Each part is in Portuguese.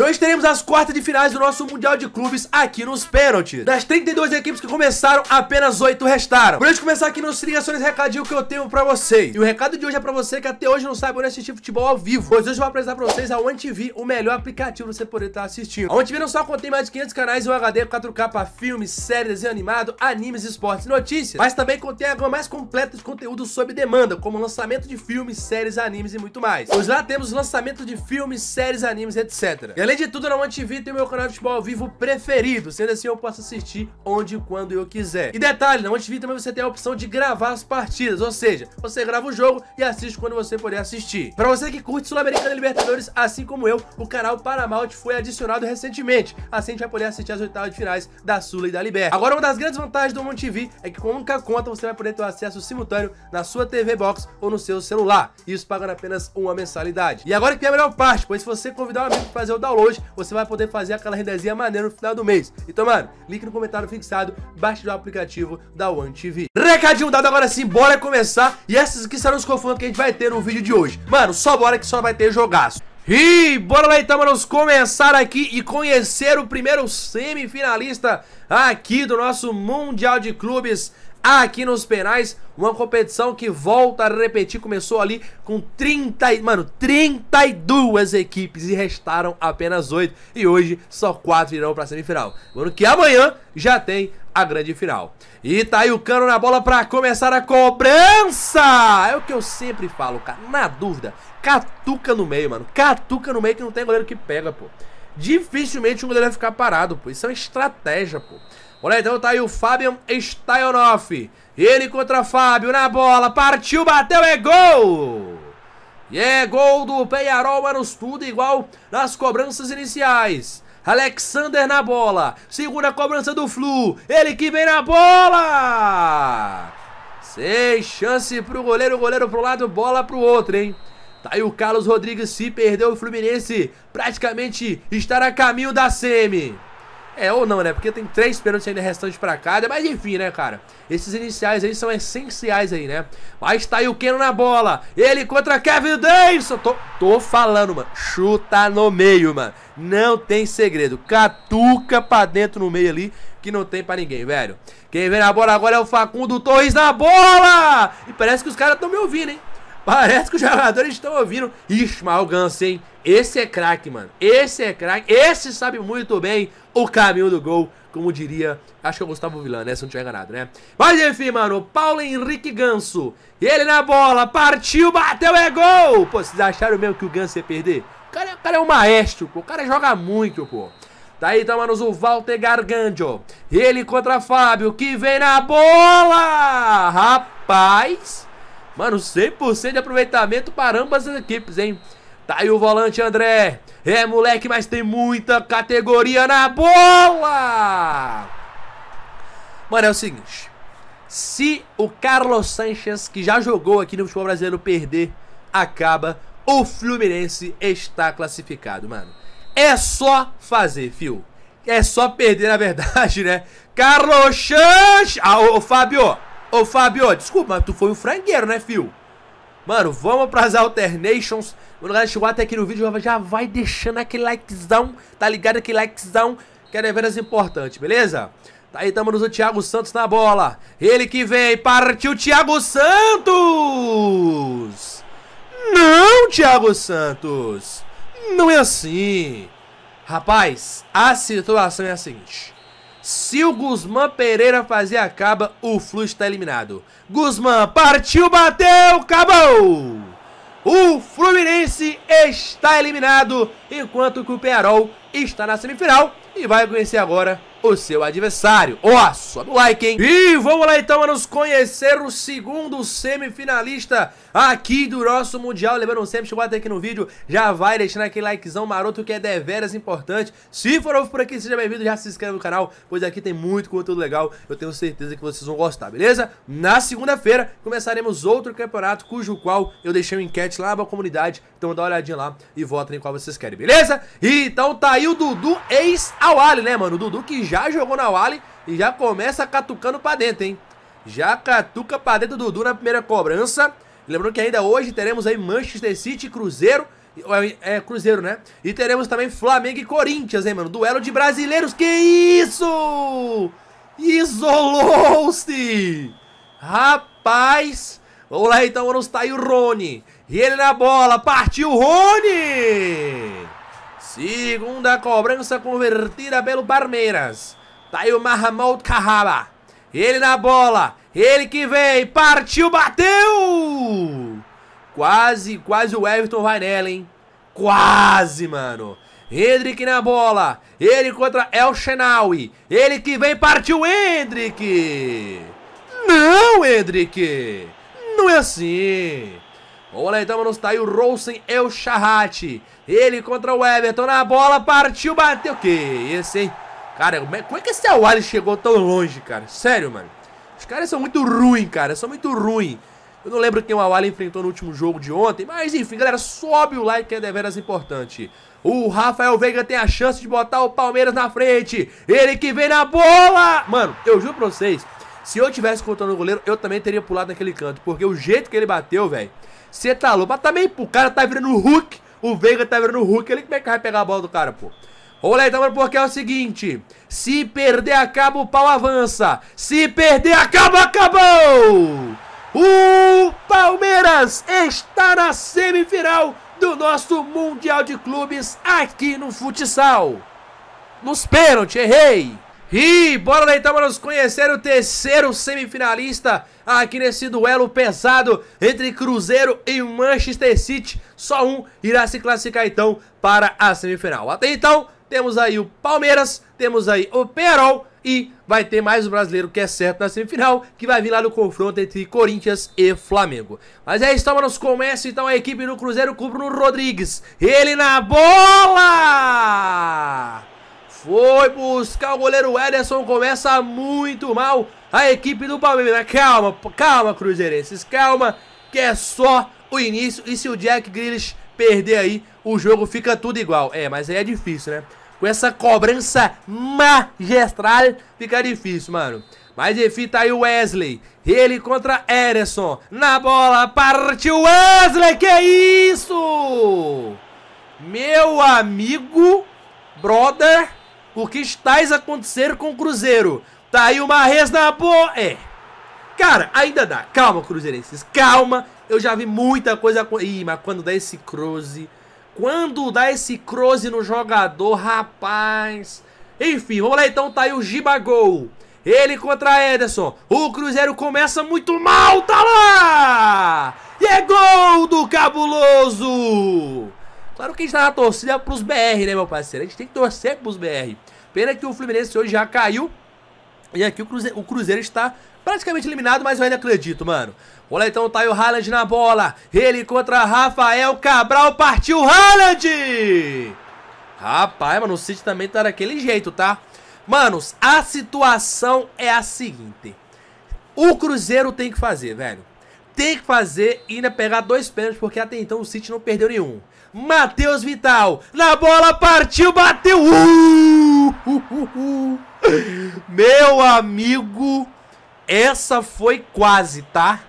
E hoje teremos as quartas de finais do nosso Mundial de Clubes aqui nos pênaltis. Das 32 equipes que começaram, apenas 8 restaram. Por isso começar aqui nos ligações recadinho que eu tenho pra vocês. E o recado de hoje é pra você que até hoje não sabe onde assistir futebol ao vivo. Pois hoje eu vou apresentar pra vocês a OneTV, o melhor aplicativo pra você poder estar tá assistindo. A OneTV não só contém mais de 500 canais em HD 4K filmes, séries, desenho animado, animes, esportes e notícias, mas também contém a gama mais completa de conteúdo sob demanda, como lançamento de filmes, séries, animes e muito mais. Pois lá temos lançamento de filmes, séries, animes, etc. E Além de tudo, na ManTV tem o meu canal de futebol ao vivo preferido, sendo assim eu posso assistir onde e quando eu quiser. E detalhe, na ManTV também você tem a opção de gravar as partidas, ou seja, você grava o jogo e assiste quando você puder assistir. Pra você que curte Sul-Americana Libertadores, assim como eu, o canal Paramount foi adicionado recentemente, assim a gente vai poder assistir as oitavas de finais da Sula e da Liberta. Agora, uma das grandes vantagens do ManTV é que com única conta você vai poder ter acesso simultâneo na sua TV Box ou no seu celular, isso pagando apenas uma mensalidade. E agora que é a melhor parte, pois se você convidar um amigo para fazer o download, hoje, você vai poder fazer aquela rendezinha maneira no final do mês. Então, mano, link no comentário fixado, baixe o aplicativo da One TV. Recadinho dado agora sim, bora começar. E essas aqui serão os confrontos que a gente vai ter no vídeo de hoje. Mano, só bora que só vai ter jogaço. E bora lá então, vamos começar aqui e conhecer o primeiro semifinalista aqui do nosso Mundial de Clubes aqui nos penais. Uma competição que volta a repetir, começou ali com 30, mano, 32 equipes e restaram apenas 8. E hoje só 4 irão para a semifinal. Mano, que amanhã já tem a grande final. E tá aí o cano na bola para começar a cobrança! É o que eu sempre falo, cara. Na dúvida, catuca no meio, mano. Catuca no meio que não tem goleiro que pega, pô. Dificilmente um goleiro vai ficar parado, pô. Isso é uma estratégia, pô. Olha, então tá aí o Fabian Steinoff. Ele contra Fábio na bola. Partiu, bateu, é gol! E é gol do Peyarol, menos tudo igual nas cobranças iniciais. Alexander na bola. Segunda cobrança do Flu. Ele que vem na bola! Sem chance pro goleiro, goleiro pro lado, bola pro outro, hein? Tá aí o Carlos Rodrigues se perdeu o Fluminense. Praticamente está a caminho da semi. É ou não, né? Porque tem três pênaltis ainda restantes pra cada. Mas enfim, né, cara? Esses iniciais aí são essenciais aí, né? Mas tá aí o Keno na bola. Ele contra Kevin Davidson. Tô, tô falando, mano. Chuta no meio, mano. Não tem segredo. Catuca pra dentro no meio ali. Que não tem pra ninguém, velho. Quem vem na bola agora é o Facundo Torres na bola. E parece que os caras estão me ouvindo, hein? Parece que os jogadores estão ouvindo. Ismael Gans, hein? Esse é craque, mano. Esse é craque. Esse sabe muito bem o caminho do gol, como diria, acho que é o Gustavo Vilan, né? Se não tiver enganado, né? Mas enfim, mano, Paulo Henrique Ganso. Ele na bola, partiu, bateu, é gol! Pô, vocês acharam mesmo que o Ganso ia perder? O cara, é, o cara é um maestro, pô. O cara joga muito, pô. Daí, tá, mano, o Walter Gargandio. Ele contra Fábio, que vem na bola! Rapaz! Mano, 100% de aproveitamento para ambas as equipes, hein? Tá aí o volante André. É moleque, mas tem muita categoria na bola. Mano, é o seguinte. Se o Carlos Sanches, que já jogou aqui no futebol brasileiro, perder, acaba, o Fluminense está classificado, mano. É só fazer, fio. É só perder, na verdade, né? Carlos Sanches... Ah, ô, ô Fábio, ô Fábio, desculpa, mas tu foi um frangueiro, né, fio? Mano, vamos pras alternations. Mano, galera, chegou até aqui no vídeo, já vai deixando aquele likezão, tá ligado? Aquele likezão, que é deveras importante, beleza? Tá aí, tamo nos o Thiago Santos na bola. Ele que vem, partiu Thiago Santos! Não, Thiago Santos! Não é assim. Rapaz, a situação é a seguinte. Se o Guzmán Pereira fazer a caba, o Flu está eliminado. Guzmán partiu, bateu, acabou! O Fluminense está eliminado, enquanto que o Pearol está na semifinal e vai conhecer agora o seu adversário. Ó, oh, sobe o like, hein? E vamos lá então, nos conhecer o segundo semifinalista aqui do nosso Mundial. Lembrando sempre, chegou até aqui no vídeo, já vai deixando aquele likezão maroto que é deveras importante. Se for novo por aqui, seja bem-vindo, já se inscreve no canal, pois aqui tem muito conteúdo legal. Eu tenho certeza que vocês vão gostar, beleza? Na segunda-feira começaremos outro campeonato, cujo qual eu deixei uma enquete lá na comunidade. Então dá uma olhadinha lá e votem em qual vocês querem, beleza? Então tá aí aí o Dudu ex-Awali, né, mano? O Dudu que já jogou na Awali e já começa catucando pra dentro, hein? Já catuca pra dentro do Dudu na primeira cobrança. Lembrando que ainda hoje teremos aí Manchester City Cruzeiro. É, é, Cruzeiro, né? E teremos também Flamengo e Corinthians, hein, mano? Duelo de brasileiros. Que isso? Isolou-se! Rapaz! Vamos lá então, vamos estar tá aí o Rony. E ele na bola. Partiu o Rony! Segunda cobrança convertida pelo Palmeiras. Tá aí o Mahamoud Kahaba. Ele na bola. Ele que vem. Partiu, bateu! Quase, quase o Everton vai nela, hein? Quase, mano. Hendrick na bola. Ele contra El Shenawi. Ele que vem, partiu Hendrick. Não, Hendrick. Não é assim. Vamos lá então, mano, tá aí o Rosen o Charrat. Ele contra o Everton na bola, partiu, bateu. Que isso, hein? Cara, é, como é que esse Awali chegou tão longe, cara? Sério, mano. Os caras são muito ruins, cara. São muito ruins. Eu não lembro quem o Awali enfrentou no último jogo de ontem. Mas enfim, galera, sobe o like que é deveras importante. O Rafael Veiga tem a chance de botar o Palmeiras na frente. Ele que vem na bola! Mano, eu juro pra vocês. Se eu tivesse contando o goleiro, eu também teria pulado naquele canto. Porque o jeito que ele bateu, velho você tá louco. Mas também, pô, o cara tá virando Hulk. O Veiga tá virando Hulk. Ele como é que vai pegar a bola do cara, pô? Olha, então, porque é o seguinte: se perder acaba, o pau avança. Se perder acaba, acabou! O Palmeiras está na semifinal do nosso Mundial de Clubes aqui no futsal. Nos pênaltis, errei! E bora lá então vamos conhecer o terceiro semifinalista aqui nesse duelo pesado entre Cruzeiro e Manchester City. Só um irá se classificar então para a semifinal. Até então, temos aí o Palmeiras, temos aí o Perol e vai ter mais um brasileiro que é certo na semifinal, que vai vir lá no confronto entre Corinthians e Flamengo. Mas é isso, então, nos começa então a equipe do Cruzeiro com o Bruno Rodrigues. Ele na bola! Foi buscar o goleiro Ederson. Começa muito mal a equipe do Palmeiras. Calma, calma, Cruzeirenses. Calma, que é só o início. E se o Jack Grealish perder aí, o jogo fica tudo igual. É, mas aí é difícil, né? Com essa cobrança magistral, fica difícil, mano. Mas enfim, tá aí o Wesley. Ele contra Ederson. Na bola, partiu Wesley. Que isso? Meu amigo, brother. O que estáis acontecer com o Cruzeiro? Tá aí uma res na boa. É. Cara, ainda dá. Calma, Cruzeirenses. Calma. Eu já vi muita coisa. Ih, mas quando dá esse cruze. Quando dá esse cruze no jogador, rapaz. Enfim, vamos lá então. Tá aí o Gibagol. Ele contra Ederson. O Cruzeiro começa muito mal. Tá lá! E é gol do Cabuloso! Claro que a gente tá na torcida pros BR, né, meu parceiro? A gente tem que torcer pros BR. Pena que o Fluminense hoje já caiu. E aqui o Cruzeiro, o Cruzeiro está praticamente eliminado, mas eu ainda acredito, mano. Olha então, tá aí o Haaland na bola. Ele contra Rafael Cabral. Partiu Haaland! Rapaz, mano, o City também tá daquele jeito, tá? Manos, a situação é a seguinte. O Cruzeiro tem que fazer, velho tem que fazer e ainda pegar dois pênaltis, porque até então o City não perdeu nenhum. Matheus Vital, na bola, partiu, bateu! Uh, uh, uh, uh, uh. Meu amigo, essa foi quase, tá?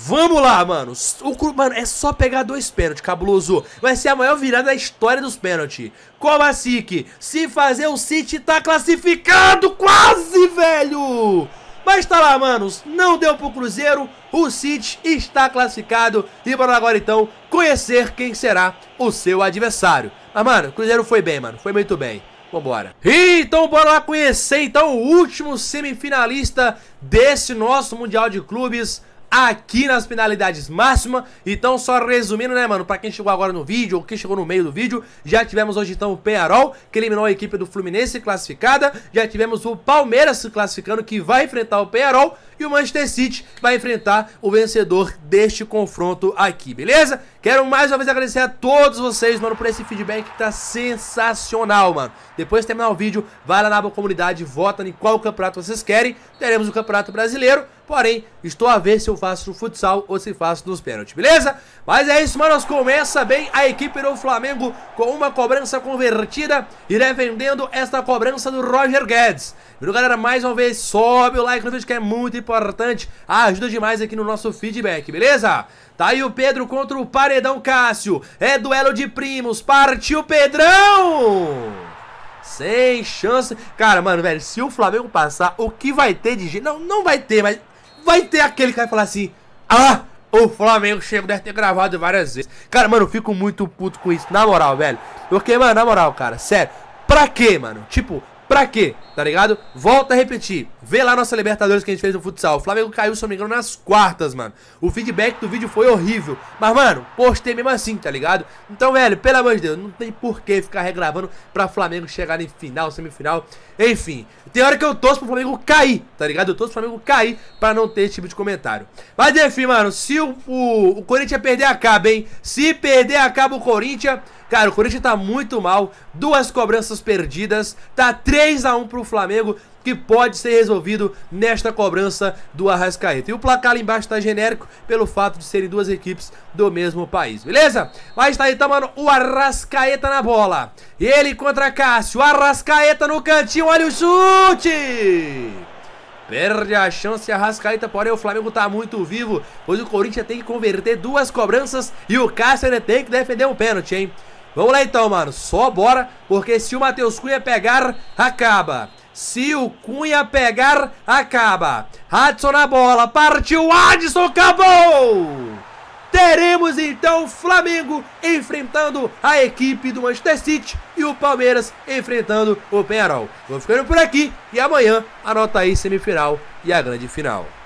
Vamos lá, mano. O, mano, é só pegar dois pênaltis, cabuloso. Vai ser a maior virada da história dos pênaltis. Kovacic, assim se fazer o City, tá classificado quase, velho! Mas tá lá, manos, não deu pro Cruzeiro, o City está classificado e bora agora então conhecer quem será o seu adversário. Mas, ah, mano, o Cruzeiro foi bem, mano, foi muito bem. Vambora. então bora lá conhecer então o último semifinalista desse nosso Mundial de Clubes aqui nas penalidades máxima. Então, só resumindo, né, mano, pra quem chegou agora no vídeo ou quem chegou no meio do vídeo, já tivemos hoje, então, o Penharol, que eliminou a equipe do Fluminense classificada, já tivemos o Palmeiras se classificando, que vai enfrentar o Penharol, e o Manchester City vai enfrentar o vencedor deste confronto aqui, beleza? Quero mais uma vez agradecer a todos vocês, mano, por esse feedback que tá sensacional, mano. Depois de terminar o vídeo, vai lá na boa comunidade, vota em qual campeonato vocês querem. Teremos o Campeonato Brasileiro, porém, estou a ver se eu faço no futsal ou se faço nos pênaltis, beleza? Mas é isso, mano, começa bem a equipe do Flamengo com uma cobrança convertida e defendendo esta cobrança do Roger Guedes. Viu, galera? Mais uma vez, sobe o like no vídeo que é muito importante importante, ah, ajuda demais aqui no nosso feedback, beleza? Tá aí o Pedro contra o Paredão Cássio, é duelo de primos, partiu Pedrão! Sem chance. Cara, mano, velho, se o Flamengo passar, o que vai ter de gente? Não, não vai ter, mas vai ter aquele que vai falar assim: Ah, o Flamengo chegou, deve ter gravado várias vezes. Cara, mano, eu fico muito puto com isso, na moral, velho. Porque, mano, na moral, cara, sério, pra quê, mano? Tipo, pra quê? Tá ligado? Volta a repetir. Vê lá nossa Libertadores que a gente fez no futsal. O Flamengo caiu, se não me engano, nas quartas, mano. O feedback do vídeo foi horrível. Mas, mano, postei mesmo assim, tá ligado? Então, velho, pelo amor de Deus, não tem porquê ficar regravando pra Flamengo chegar em final, semifinal. Enfim, tem hora que eu torço pro Flamengo cair, tá ligado? Eu torço pro Flamengo cair pra não ter esse tipo de comentário. Mas, enfim, mano, se o, o, o Corinthians perder, acaba, hein? Se perder, acaba o Corinthians... Cara, o Corinthians tá muito mal, duas cobranças perdidas, tá 3 a 1 pro Flamengo, que pode ser resolvido nesta cobrança do Arrascaeta. E o placar ali embaixo está genérico pelo fato de serem duas equipes do mesmo país, beleza? Mas tá aí, tá, mano, o Arrascaeta na bola. Ele contra Cássio, Arrascaeta no cantinho, olha o chute! Perde a chance arrascaeta porém o Flamengo tá muito vivo, pois o Corinthians tem que converter duas cobranças e o Cássio ainda tem que defender um pênalti, hein? Vamos lá então, mano, só bora, porque se o Matheus Cunha pegar, acaba. Se o Cunha pegar, acaba. Hudson na bola, partiu, Adson, acabou! Teremos então o Flamengo enfrentando a equipe do Manchester City e o Palmeiras enfrentando o Penarol. Vou ficando por aqui e amanhã anota aí semifinal e a grande final.